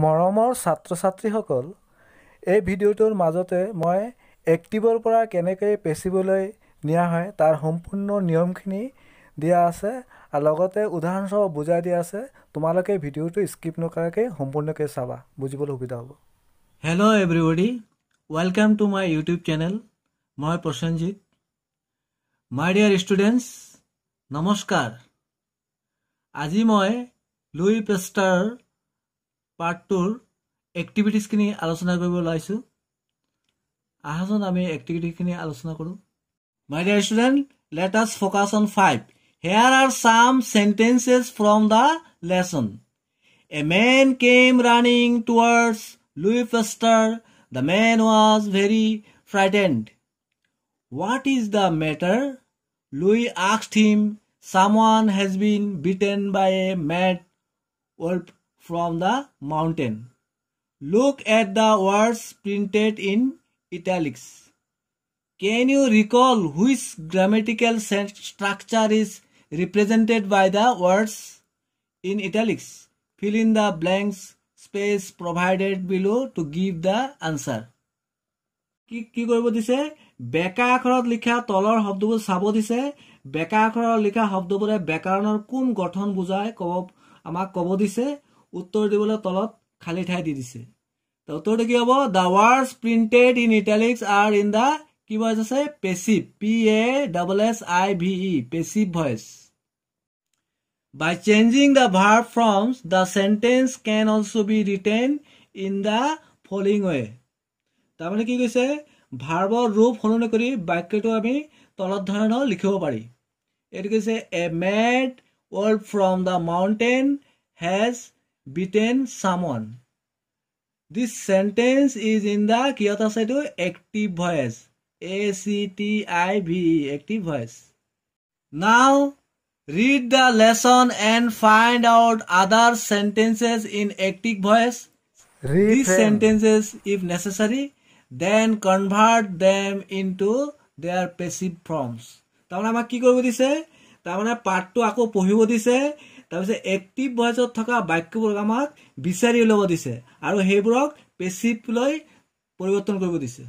মৰমৰ ছাত্ৰ ছাত্ৰীসকল এই ভিডিঅ'টোৰ মাজতে মই এক্টিভৰ পৰা কেনেকৈ পেচিবলৈ নিয়া হয় তাৰ সম্পূৰ্ণ নিয়মখিনি দিয়া আছে আৰু লগতে উদাহৰণস্বৰূপ বুজাই দিয়া আছে তোমালোকে ভিডিঅ'টো স্কিপ নকৰাকৈ সম্পূৰ্ণকৈ চাবা বুজিবলৈ সুবিধা হ'ব hello' everybody welcome to my YouTube channel মই প্ৰসেনজিৎ মাই ডিয়াৰ ষ্টুডেণ্টছ নমস্কাৰ আজি মই লুই পেষ্টাৰ পাৰ্ট টুৰ এক্টিভিটিজখিনি আলোচনা কৰিব ওলাইছোঁ আহাচোন আমি এক্টিভিটিখিনি আলোচনা কৰোঁ my dear student let us focus on five here are some sentences from the lesson a man came running towards Louis Pasteur the man was very frightened what is the matter Louis আক্স them some has been beaten by a mad wolf from the mountain. Look at the words printed in italics. Can you recall which grammatical structure is represented by the words in italics? Fill in the blanks space provided below to give the answer. কি কি কৰিব দিছে বেকা আখৰত লিখা তলৰ শব্দবোৰ চাব দিছে বেকা আখৰত লিখা শব্দবোৰে ব্যাকৰণৰ কোন গঠন বুজাই ক'ব আমাক ক'ব দিছে উত্তৰ দিবলৈ তলত খালী ঠাই দি দিছে তো উত্তৰটো কি হ'ব the words printed in italics are in the কি ভইচ আছে passive P A double S I V E passive voice by changing the verb from the sentence can also' be written in the following way তাৰমানে কি কৈছে ভাৰ্বৰ ৰূপ সলনি কৰি বাক্যটো আমি তলত ধৰণৰ লিখিব পাৰি এইটো কৈছে a mad wolf from the mountain has beaten someone. This sentence is in the কি কথা আছে active voice. A C T I V active voice. Now read the lesson and find out other sentences in active voice. Reframe. These sentences, if necessary, then convert them into their passive forms. তাৰমানে আমাক কি কৰিব দিছে তাৰমানে পাঠটো আকৌ পঢ়িব দিছে তাৰপিছত এক্টিভ ভইচত থকা বাক্যবোৰক আমাক বিচাৰি ল'ব দিছে আৰু সেইবোৰক পেচিভলৈ পৰিৱৰ্তন কৰিব দিছে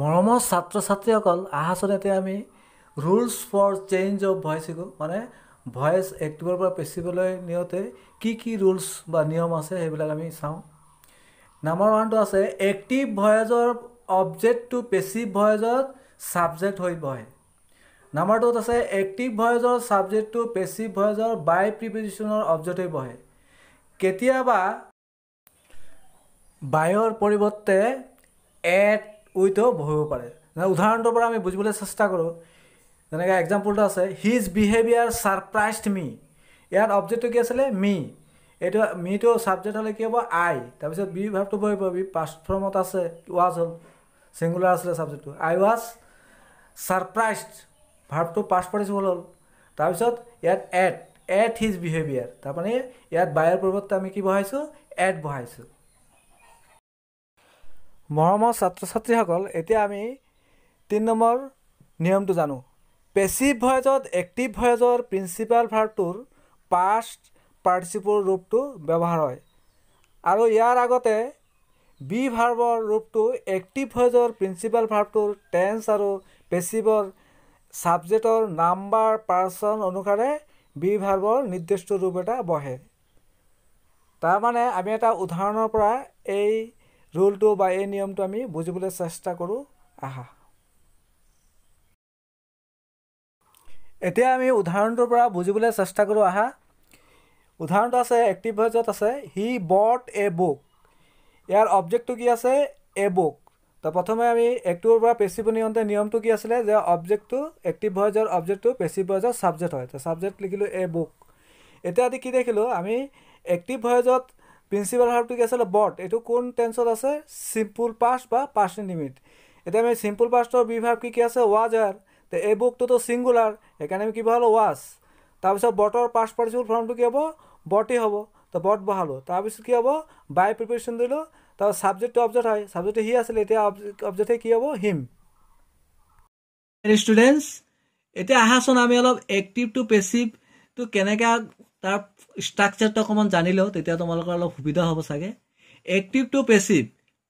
মৰমৰ ছাত্ৰ ছাত্ৰীসকল আহাচোন এতিয়া আমি rules for change of voice শিকোঁ মানে ভইচ এক্টিভৰ পৰা পেচিভলৈ নিওঁতে কি কি ৰুলচ বা নিয়ম আছে সেইবিলাক আমি চাওঁ নাম্বাৰ ওৱানটো আছে এক্টিভ ভয়েজৰ অবজেক্টটো পেচিভ ভয়েজত ছাবজেক্ট হৈ বহে নাম্বাৰ টুত আছে এক্টিভ ভয়েজৰ ছাবজেক্টটো পেচিভ ভয়েজৰ বাই প্ৰিপেজিশ্যনৰ অবজেক্টিভ বহে কেতিয়াবা বায়ৰ পৰিৱৰ্তে এট উইথো বহিব পাৰে উদাহৰণটোৰ পৰা আমি বুজিবলৈ চেষ্টা কৰোঁ যেনেকৈ এক্সাম্পলটো আছে হিজ বিহেভিয়াৰ ছাৰপ্ৰাইজড মি ইয়াত অবজেক্টটো কি আছিলে মি এইটো মিটো ছাবজেক্ট হ'লে কি হ'ব আই তাৰপিছত বি ভাৱটো বহিব বি পাষ্ট ফৰ্মত আছে ৱাজ হ'ল ছিংগুলাৰ আছিলে ছাবজেক্টটো আই ৱাজ ছাৰপ্ৰাইজড ভাৰ্ভটো পাষ্ট পাৰ্টিচিপ'ল হ'ল তাৰপিছত ইয়াত এড এড হিজ বিহেভিয়াৰ তাৰমানে ইয়াত বায়ৰ পৰিৱৰ্তে আমি কি বহাইছোঁ এড বহাইছোঁ মৰমৰ ছাত্ৰ ছাত্ৰীসকল এতিয়া আমি তিনি নম্বৰ নিয়মটো জানো পেচিভ ভয়েজত এক্টিভ ভয়েজৰ প্ৰিন্সিপাল ভাৰ্ভটোৰ পাষ্ট পাৰ্টিচিপৰ ৰূপটো ব্যৱহাৰ হয় আৰু ইয়াৰ আগতে বি ভাৰ্বৰ ৰূপটো এক্টিভ ভয়েজৰ প্ৰিন্সিপাল ভাৰ্ভটোৰ টেন্স আৰু পেচিভৰ ছাবজেক্টৰ নাম্বাৰ পাৰ্চন অনুসাৰে বি ভাৰ্বৰ নিৰ্দিষ্ট ৰূপ এটা বহে তাৰমানে আমি এটা উদাহৰণৰ পৰা এই ৰুলটো বা এই নিয়মটো আমি বুজিবলৈ চেষ্টা কৰোঁ আহা এতিয়া আমি উদাহৰণটোৰ পৰা বুজিবলৈ চেষ্টা কৰোঁ আহা উদাহৰণটো আছে এক্টিভ ভইজত আছে হি বট এ বুক ইয়াৰ অবজেক্টটো কি আছে এ বুক তো প্ৰথমে আমি এক্টিভৰ পৰা পেচিভ নিয়ন্ত্ৰণ নিয়মটো কি আছিলে যে অবজেক্টটো এক্টিভ হয় যাৰ অবজেক্টটো পেচিভ হয় যাৰ ছাবজেক্ট হয় তো ছাবজেক্ট লিখিলোঁ এ বুক এতিয়া আজি কি দেখিলোঁ আমি এক্টিভ হয় যত প্ৰিন্সিপাল হাৰ্ভটো কি আছিলে বট এইটো কোন টেন্সত আছে চিম্পুল পাষ্ট বা পাষ্ট লিমিট এতিয়া আমি চিম্পুল পাষ্টৰ বিভাগ কি কি আছে ৱাজ হেয়াৰ তে এই বুকটোতো ছিংগুলাৰ সেইকাৰণে আমি কি বহালোঁ ৱাজ তাৰপিছত বটৰ পাষ্ট পাৰ্টিচিপুল ফৰ্মটো কি হ'ব বটেই হ'ব তো বট বহালোঁ তাৰপিছত কি হ'ব বাই প্ৰিপেৰেশ্যন দিলোঁ তাৰ ছাবজেক্টটো অবজেক্ট হয় ছাবজেক্ট সি আছিলে এতিয়া অবজেক্টে কি হ'ব হিম ষ্টুডেণ্টছ এতিয়া আহাচোন আমি অলপ এক্টিভ টু পেচিভ টো কেনেকৈ তাৰ ষ্ট্ৰাকচাৰটো অকণমান জানি লওঁ তেতিয়া তোমালোকৰ অলপ সুবিধা হ'ব চাগে active to passive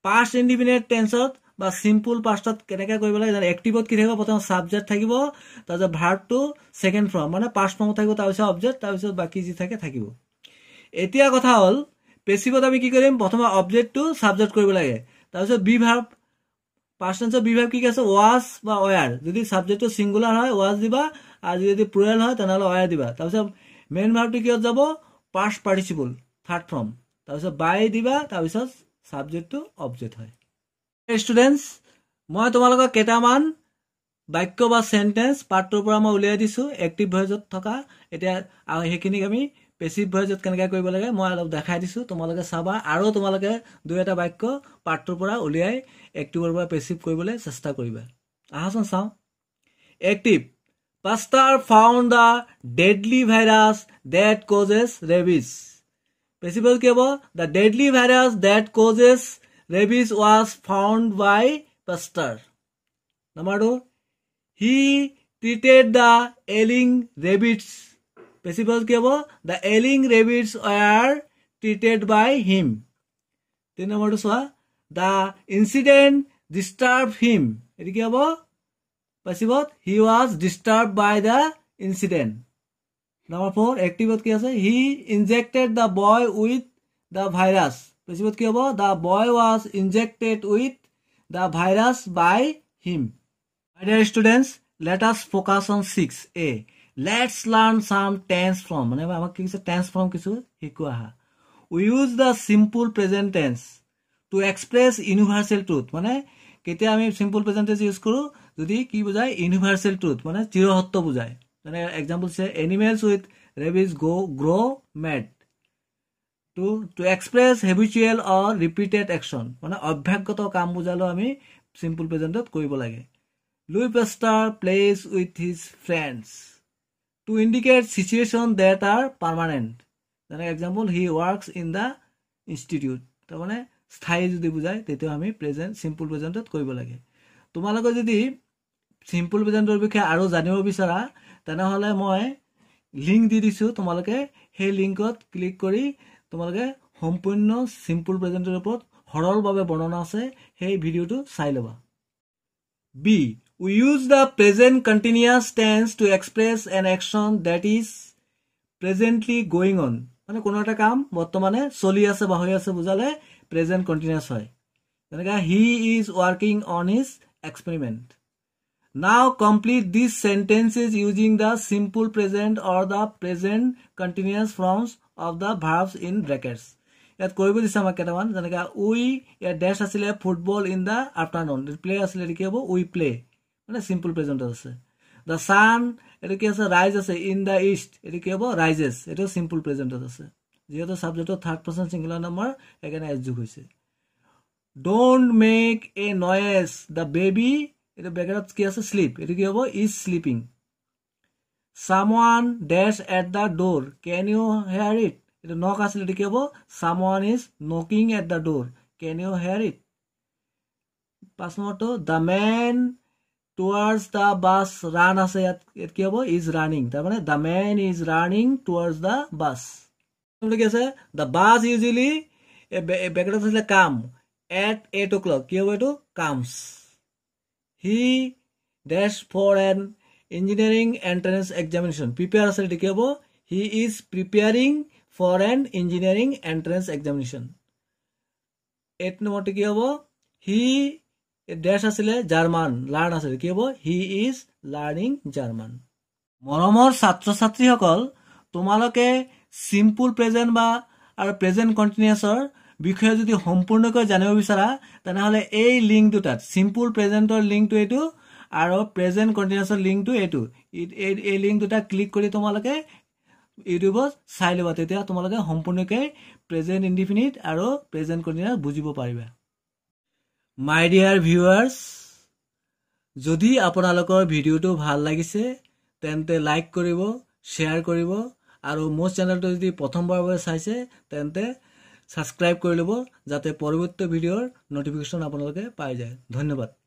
past independent টেন্সত বা চিম্পুল পাষ্টত কেনেকৈ কৰিব লাগে এক্টিভত কি থাকিব প্ৰথম ছাবজেক্ট থাকিব তাৰপিছত টু ছেকেণ্ড ফৰ্ম মানে পাষ্ট ফৰ্মত থাকিব তাৰপিছত অবজেক্ট তাৰপিছত বাকী যি থাকে থাকিব এতিয়া কথা হ'ল পেচিভত আমি কি কৰিম প্ৰথমে অবজেক্টটো ছাবজেক্ট কৰিব লাগে তাৰপিছত বি ভাৰ পাৰ্চনেঞ্চৰ বি ভাৰ কি কি আছে ৱাজ বা অয়াৰ যদি ছাবজেক্টটো ছিংগুলাৰ হয় ৱাজ দিবা আৰু যদি প্ৰয়েল হয় তেনেহ'লে অয়াৰ দিবা তাৰপিছত মেইন ভাৰটো কিহত যাব পাৰ্চ পাৰ্টিচিপল থাৰ্ড ফৰ্ম তাৰপিছত বাই দিবা তাৰপিছত ছাবজেক্টটো অবজেক্ট হয় ষ্টুডেণ্টছ মই তোমালোকক কেইটামান বাক্য বা চেণ্টেঞ্চ পাৰ্টটোৰ পৰা মই উলিয়াই দিছোঁ এক্টিভ ভইচত থকা এতিয়া আৰু সেইখিনিক আমি পেচিভ ভইচত কেনেকৈ কৰিব লাগে মই অলপ দেখাই দিছো তোমালোকে চাবা আৰু তোমালোকে দুই এটা বাক্য পাৰ্টটোৰ পৰা উলিয়াই এক্টিভৰ পৰা পেচিভ কৰিবলৈ চেষ্টা কৰিবা আহাচোন চাওঁ active Pasteur found the deadly virus that causes rabies passive কি হ'ব the deadly virus that causes rabies was found by Pasteur number two he treated the ailing rabbits passive কি হ'ব the ailing rabbits were treated by him তিনি নম্বৰটো চোৱা the incident disturb হিম এইটো কি হ'ব পেচিফত he was disturb by the incident number four এক্টিভত কি আছে he injected the boy with the virus পেচিফত কি হ'ব the boy was injected with the virus by him students let focus on six A Let's learn some tense form. মানে আমাক কি কৈছে টেন্স ফৰ্ম কিছু শিকোৱা আহা we use the simple present tense to express universal truth মানে কেতিয়া আমি চিম্পুল প্ৰেজেণ্ট টেন্স ইউজ কৰোঁ যদি কি বুজায় ইউনিভাৰ্চেল ট্ৰুথ মানে চিৰসত্ব বুজায় যেনে এক্সাম্পল হৈছে animals with rabies go' grow' mad to to express habitual or repeated action মানে অভ্যাসগত কাম বুজালেও আমি চিম্পুল প্ৰেজেণ্টত কৰিব লাগে Louis Pasteur plays with his friends to indicate situation that are permanent যেনে example he works in the institute তাৰমানে স্থায়ী যদি বুজায় তেতিয়া আমি প্ৰেজেণ্ট চিম্পুল প্ৰেজেণ্টত কৰিব লাগে তোমালোকে যদি চিম্পুল প্ৰেজেণ্টৰ বিষয়ে আৰু জানিব বিচাৰা তেনেহ'লে মই লিংক দি দিছোঁ তোমালোকে সেই লিংকত ক্লিক কৰি তোমালোকে সম্পূৰ্ণ চিম্পুল প্ৰেজেণ্টৰ ওপৰত সৰলভাৱে বৰ্ণনা আছে সেই ভিডিঅ'টো চাই ল'বা B we use the present continuous tense to express an action that is presently going on মানে কোনো এটা কাম বৰ্তমানে চলি আছে বা হৈ আছে বুজালে প্ৰেজেণ্ট কণ্টিনিউচ হয় তেনেকৈ he is working on his experiment now complete this sentence is using the simple present or the present continuous forms of the verbs in brackets ইয়াত কৰিব দিছে আমাক কেইটামান যেনেকে উই ইয়াত ডেছ আছিলে football in the afternoon play আছিলে কি হ'ব উই প্লে' মানে চিম্পল প্ৰেজেণ্ট আছে দ্য ছান এইটো কি আছে ৰাইজ আছে ইন দ্য ইষ্ট এইটো কি হ'ব ৰাইজেছ এইটো চিম্পল প্ৰেজেণ্টত আছে যিহেতু ছাবজেক্টত থাৰ্ড পাৰ্চন চিংগুলাৰ নামৰ সেইকাৰণে এড যোগ হৈছে don't make a noise the baby এইটো বেকগ্ৰাউণ্ড কি আছে শ্লিপ এইটো কি হ'ব is sleeping some one dash at the door can you hear it এইটো নক আছিলে এইটো কি হ'ব some one is knocking at the door can you hear it পাঁচ নম্বৰটো the man towards the bus run আছে ইয়াত ইয়াত কি হ'ব ইজ ৰাণিং তাৰমানে the man is running towards the bus কি আছে দ্য বাছ ইউজুৱেলি বেগেটত আছিলে কাম এট এইট অ' ক্লক কি হ'ব এইটো comes he dash for an engineering entrance examination prepare আছিলে কি হ'ব he is preparing for an engineering entrance examination eight নম্বৰটো কি হ'ব হি ডেট আছিলে জাৰ্মান লাৰ্ণ আছিলে কি হ'ব হি ইজ লাৰ্ণিং জাৰ্মান মৰমৰ ছাত্ৰ ছাত্ৰীসকল তোমালোকে চিম্পুল প্ৰেজেণ্ট বা আৰু প্ৰেজেণ্ট কণ্টিনিউছৰ বিষয়ে যদি সম্পূৰ্ণকৈ জানিব বিচাৰা তেনেহ'লে এই লিংক দুটাত চিম্পুল প্ৰেজেণ্টৰ লিংকটো এইটো আৰু প্ৰেজেণ্ট কণ্টিনিউছৰ লিংকটো এইটো এই লিংক দুটা ক্লিক কৰি তোমালোকে ইউটিউবত চাই ল'বা তেতিয়া তোমালোকে সম্পূৰ্ণকৈ প্ৰেজেণ্ট ইণ্ডিফিনিট আৰু প্ৰেজেণ্ট কণ্টিনিউছ বুজিব পাৰিবা মাই ডিয়াৰ ভিউৱাৰ্ছ যদি আপোনালোকৰ ভিডিঅ'টো ভাল লাগিছে তেন্তে লাইক কৰিব শ্বেয়াৰ কৰিব আৰু মোৰ চেনেলটো যদি প্ৰথমবাৰৰ বাবে চাইছে তেন্তে ছাবস্ক্ৰাইব কৰি ল'ব যাতে পৰৱৰ্তী ভিডিঅ'ৰ নটিফিকেশ্যন আপোনালোকে পাই যায় ধন্যবাদ